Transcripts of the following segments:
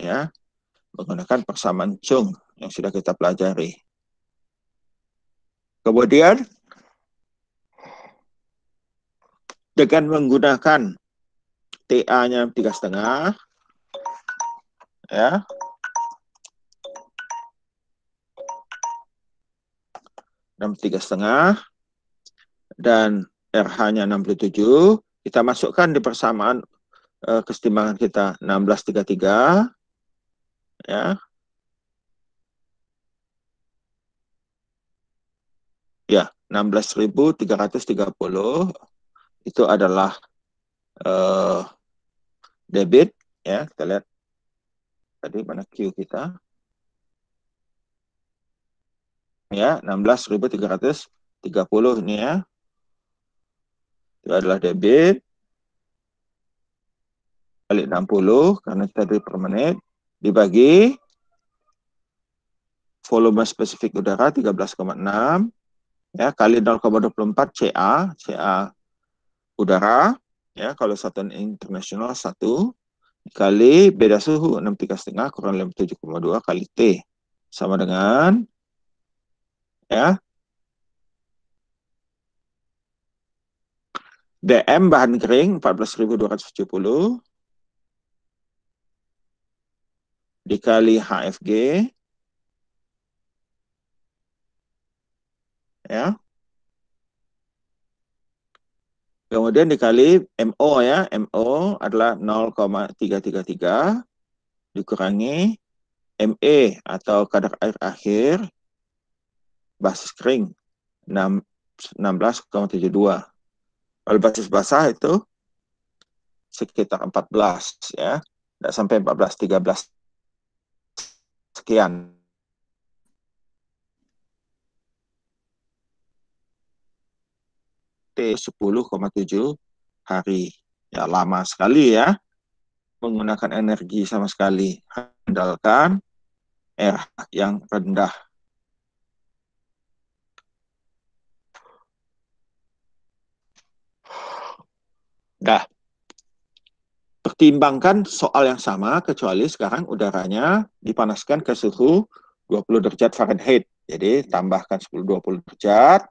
ya, menggunakan persamaan Chung yang sudah kita pelajari. Kemudian, dengan menggunakan TA-nya tiga setengah, ya, enam tiga setengah dan RH-nya enam puluh tujuh kita masukkan di persamaan e, kesetimbangan kita tiga ya ya 16.330 itu adalah uh, debit ya kita lihat tadi mana Q kita ya 16.330 ini ya itu adalah debit balik 60 karena kita dari per menit dibagi volume spesifik udara 13,6 ya kali 0,24 CA CA udara ya kalau satuan internasional 1 kali beda suhu 63,5 kurang lebih 7,2 kali T sama dengan ya DM bahan kering 14.270 dikali HFG. Ya. Kemudian dikali MO ya, MO adalah 0,333 dikurangi ME atau kadar air akhir basis kering 16,72. Kalau basis basah itu sekitar 14 ya. Tidak sampai 14, 13 sekian. T 10,7 hari. Ya, lama sekali ya. Menggunakan energi sama sekali. Handalkan r ya, yang rendah. Dah timbangkan soal yang sama kecuali sekarang udaranya dipanaskan ke suhu 20 derajat Fahrenheit. Jadi iya. tambahkan 10 20 derajat.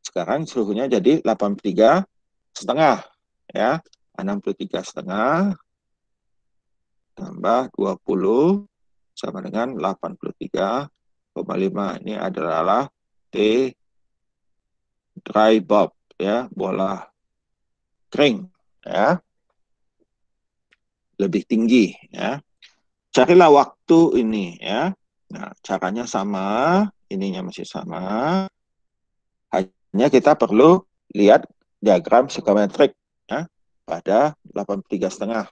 Sekarang suhunya jadi 83 setengah ya. 63 setengah tambah 20 sama dengan 83,5. Ini adalah T dry bulb ya, bola kering ya lebih tinggi ya. Carilah waktu ini ya. Nah, caranya sama, ininya masih sama. Hanya kita perlu lihat diagram psikometrik ya, pada 83 setengah.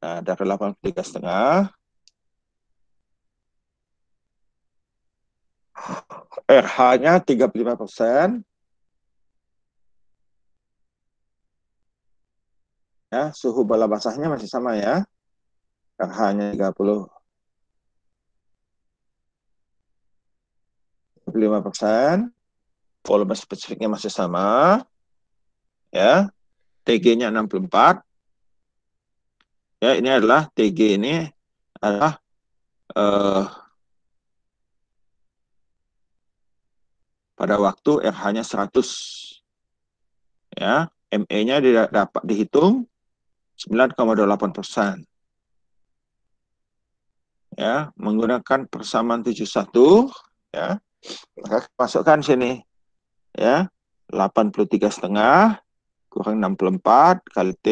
Nah, dari 83 setengah RH-nya 35 persen, Ya, suhu bola basahnya masih sama ya. RH-nya 30 lima persen, volume spesifiknya masih sama, ya, TG-nya 64, ya, ini adalah TG ini adalah uh, pada waktu RH-nya 100. Ya, ME-nya dapat dihitung 9,28 persen. Ya, menggunakan persamaan 71, ya, maka masukkan sini, ya, 83 setengah kurang 64 kali T,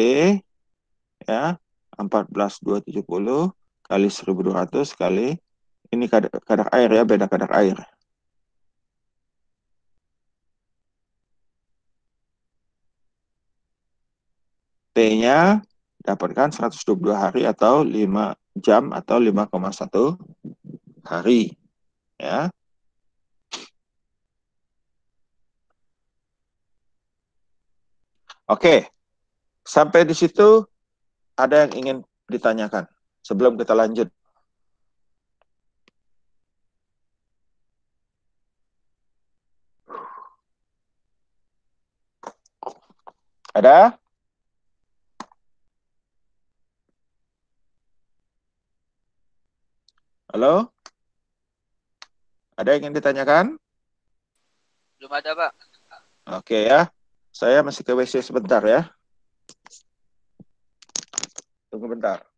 ya, 14270 kali 1200 kali ini kadar, kadar air ya, beda kadar air. T-nya dapatkan 122 hari atau 5 jam atau 5,1 hari ya Oke, sampai di situ ada yang ingin ditanyakan sebelum kita lanjut. Ada? Ada yang ingin ditanyakan? Belum ada, Pak. Oke ya. Saya masih ke WC sebentar ya. Tunggu bentar.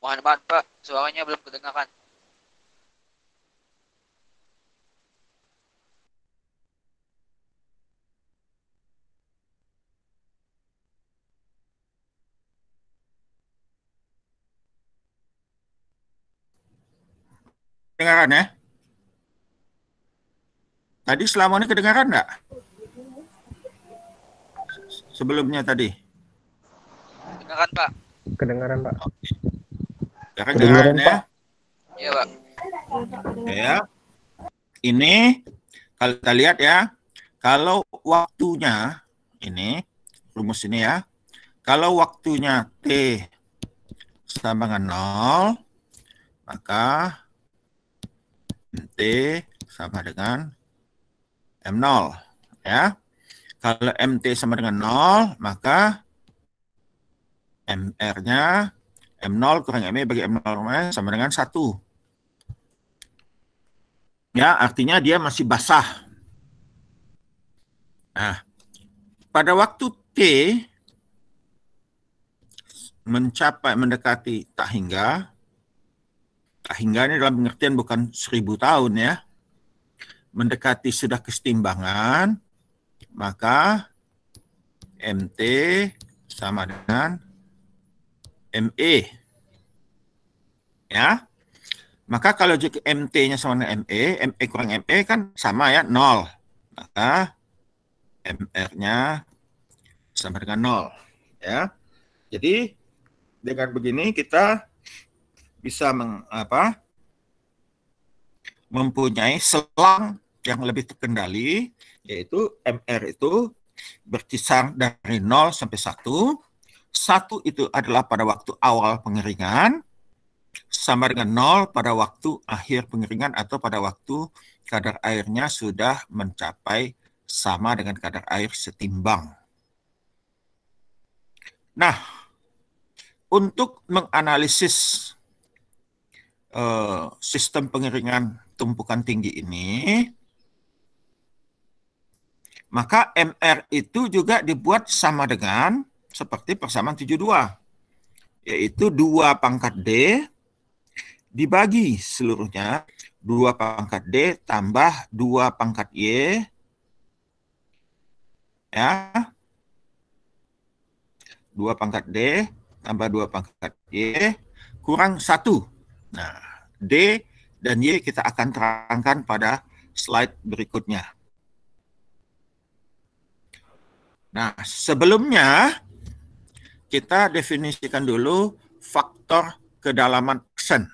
Mohon maaf, Pak. Suaranya belum kedengaran. Kedengaran ya? Tadi selama ini kedengaran nggak? Sebelumnya tadi. Kedengaran Pak. Kedengaran Pak. Okay. Kedengaran ya? Iya, Pak. Ya. Ini kalau kita lihat ya, kalau waktunya ini rumus ini ya. Kalau waktunya T sama dengan 0, maka T sama dengan M0 ya. Kalau MT sama dengan 0, maka MR-nya M0 kurang M bagi M0 sama dengan 1. Ya, artinya dia masih basah. Nah, pada waktu T mencapai mendekati tak hingga, tak hingga ini dalam pengertian bukan seribu tahun ya, mendekati sudah kesetimbangan, maka MT sama dengan MA. E. Ya. Maka kalau juga MT-nya sama dengan MA, e, MA e kurang MA kan sama ya, 0. Maka MR-nya sama dengan 0. Ya. Jadi dengan begini kita bisa meng, apa, mempunyai selang yang lebih terkendali, yaitu MR itu berkisar dari 0 sampai 1, satu itu adalah pada waktu awal pengeringan, sama dengan nol pada waktu akhir pengeringan atau pada waktu kadar airnya sudah mencapai sama dengan kadar air setimbang. Nah, untuk menganalisis uh, sistem pengeringan tumpukan tinggi ini, maka MR itu juga dibuat sama dengan seperti persamaan 72 yaitu dua pangkat D dibagi seluruhnya dua pangkat D tambah dua pangkat Y ya 2 pangkat D tambah dua pangkat Y kurang satu nah D dan Y kita akan terangkan pada slide berikutnya nah sebelumnya kita definisikan dulu faktor kedalaman aksen.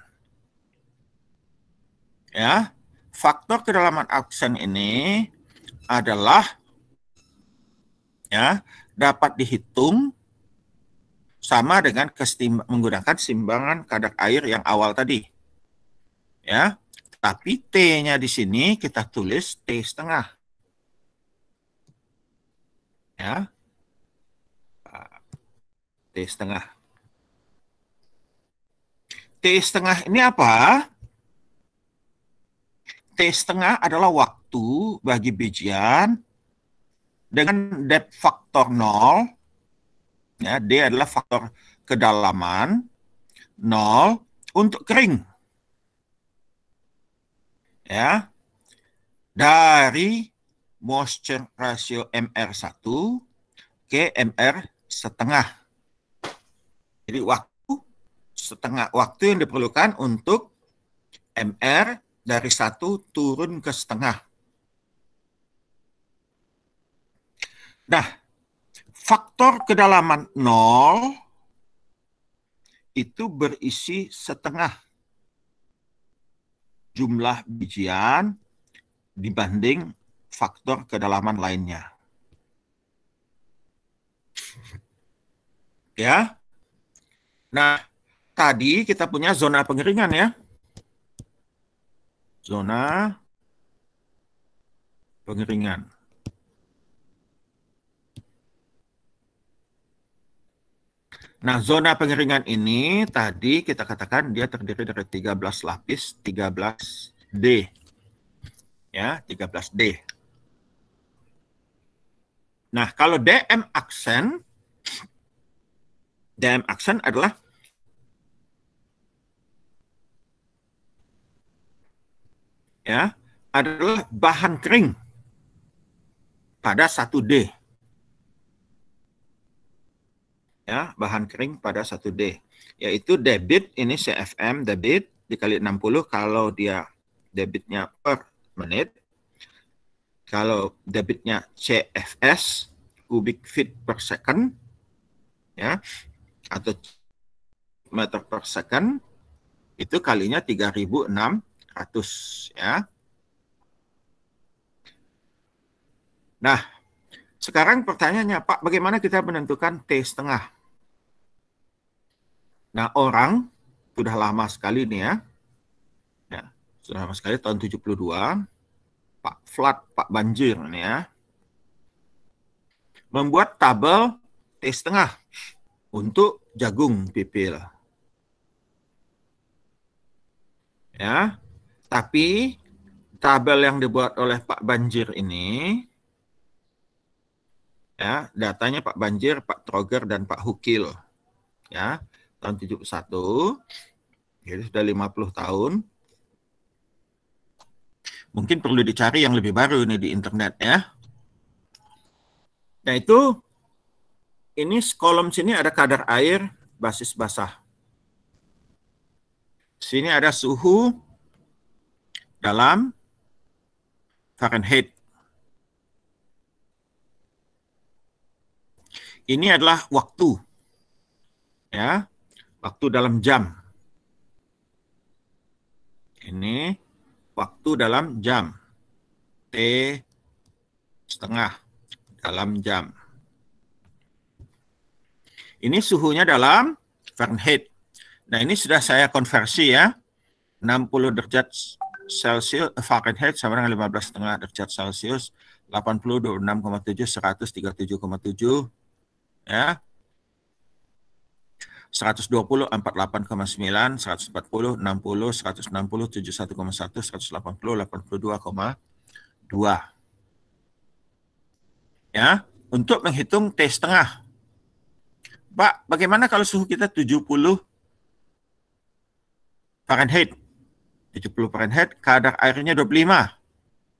Ya, faktor kedalaman aksen ini adalah ya dapat dihitung sama dengan menggunakan simbangan kadar air yang awal tadi. Ya, tapi T-nya di sini kita tulis T setengah. Ya, T setengah. T setengah ini apa? T setengah adalah waktu bagi bijian dengan depth faktor 0. Ya, D adalah faktor kedalaman 0 untuk kering. Ya. Dari moisture ratio MR1 ke MR setengah. Jadi waktu setengah waktu yang diperlukan untuk MR dari satu turun ke setengah. Nah, faktor kedalaman nol itu berisi setengah jumlah bijian dibanding faktor kedalaman lainnya. Ya, Nah, tadi kita punya zona pengeringan ya. Zona pengeringan. Nah, zona pengeringan ini tadi kita katakan dia terdiri dari 13 lapis 13D. Ya, 13D. Nah, kalau DM aksen dalam aksan adalah ya adalah bahan kering pada 1D. Ya, bahan kering pada 1D yaitu debit ini CFM debit dikali 60 kalau dia debitnya per menit. Kalau debitnya CFS kubik feet per second ya atau meter per second itu kalinya 3600 ya. Nah, sekarang pertanyaannya Pak, bagaimana kita menentukan T setengah? Nah, orang sudah lama sekali nih ya. ya sudah lama sekali tahun 72 Pak Flat, Pak Banjir nih ya. Membuat tabel T setengah untuk jagung pipil. Ya, tapi tabel yang dibuat oleh Pak Banjir ini, ya datanya Pak Banjir, Pak Troger, dan Pak Hukil, ya tahun 71, jadi sudah 50 tahun. Mungkin perlu dicari yang lebih baru ini di internet ya. Nah itu ini kolom sini ada kadar air basis basah. Sini ada suhu dalam Fahrenheit. Ini adalah waktu. Ya, waktu dalam jam. Ini waktu dalam jam. T setengah dalam jam. Ini suhunya dalam Fahrenheit. Nah, ini sudah saya konversi ya. 60 derajat Celsius eh, Fahrenheit sama dengan 15,5 derajat Celsius, 80 26,7 137,7 ya. 120 48,9 140 60 160 71,1 180 82,2 ya untuk menghitung T setengah Pak, bagaimana kalau suhu kita 70 Fahrenheit? 70 Fahrenheit, kadar airnya 25. Nah,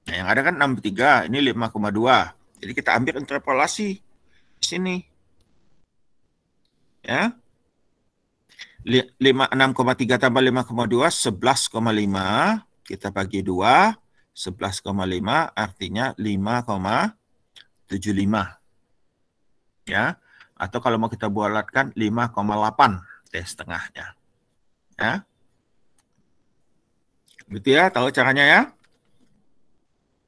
yang ada kan 63, ini 5,2. Jadi kita ambil interpolasi di sini. Ya. 6,3 tambah 5,2, 11,5. Kita bagi 2, 11,5 artinya 5,75. Ya atau kalau mau kita bulatkan 5,8 T setengahnya. Ya. Begitu ya, tahu caranya ya.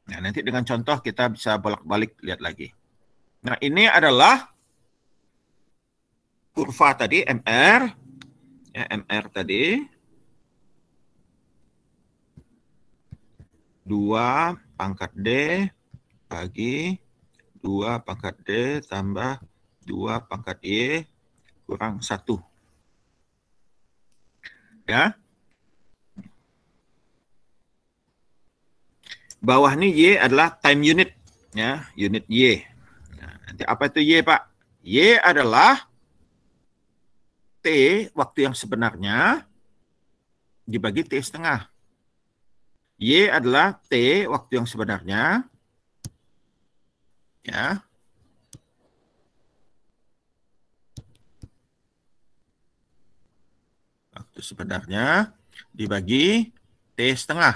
Nah, nanti dengan contoh kita bisa bolak-balik lihat lagi. Nah, ini adalah kurva tadi MR ya MR tadi 2 pangkat D bagi 2 pangkat D tambah 2 pangkat E kurang 1. Ya. Bawah ni Y adalah time unit. Ya, unit Y. Ya, nanti apa itu Y Pak? Y adalah T waktu yang sebenarnya dibagi T setengah. Y adalah T waktu yang sebenarnya. Ya, itu sebenarnya dibagi T setengah.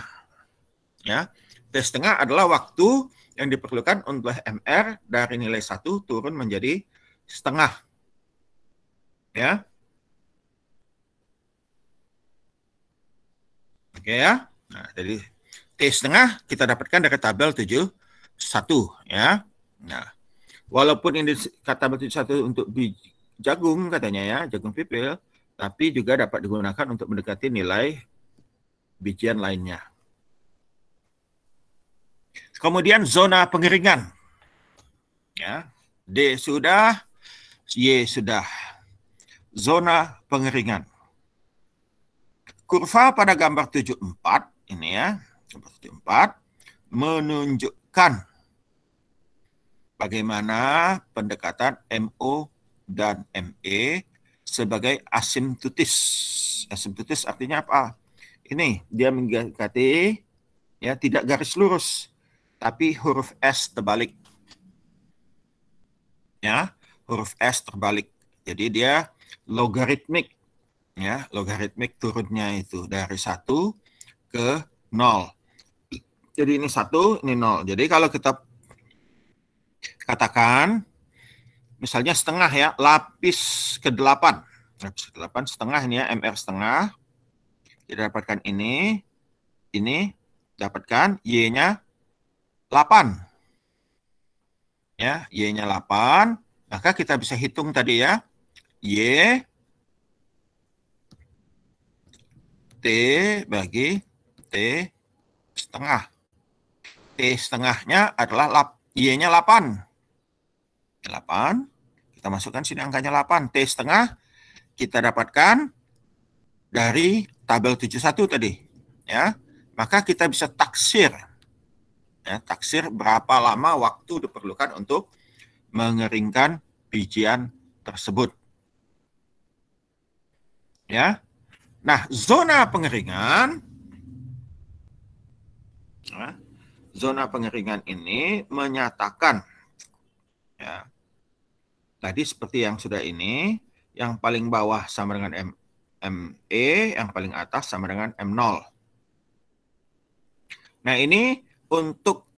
Ya, T setengah adalah waktu yang diperlukan untuk MR dari nilai 1 turun menjadi setengah. Ya. Oke ya. Nah, jadi T setengah kita dapatkan dari tabel 71 ya. Nah, walaupun ini kata tabel 71 untuk jagung katanya ya, jagung pipil, tapi juga dapat digunakan untuk mendekati nilai bijian lainnya. Kemudian zona pengeringan. Ya, D sudah, Y sudah. Zona pengeringan. Kurva pada gambar 74 ini ya, gambar 74 menunjukkan bagaimana pendekatan MO dan ME sebagai asimptotis. Asimptotis artinya apa? Ini dia mengganti ya tidak garis lurus tapi huruf S terbalik. Ya, huruf S terbalik. Jadi dia logaritmik ya, logaritmik turunnya itu dari 1 ke 0. Jadi ini satu ini 0. Jadi kalau kita katakan misalnya setengah ya, lapis ke-8. Lapis ke-8 setengah ini ya, MR setengah. Kita dapatkan ini, ini, dapatkan Y-nya 8. Ya, Y-nya 8. Maka kita bisa hitung tadi ya, Y T bagi T setengah. T setengahnya adalah Y-nya 8. 8 kita masukkan sini angkanya 8, T setengah kita dapatkan dari tabel 71 tadi. ya Maka kita bisa taksir. Ya, taksir berapa lama waktu diperlukan untuk mengeringkan bijian tersebut. Ya. Nah, zona pengeringan ya. zona pengeringan ini menyatakan ya, Tadi seperti yang sudah ini, yang paling bawah sama dengan M, e, yang paling atas sama dengan M0. Nah ini untuk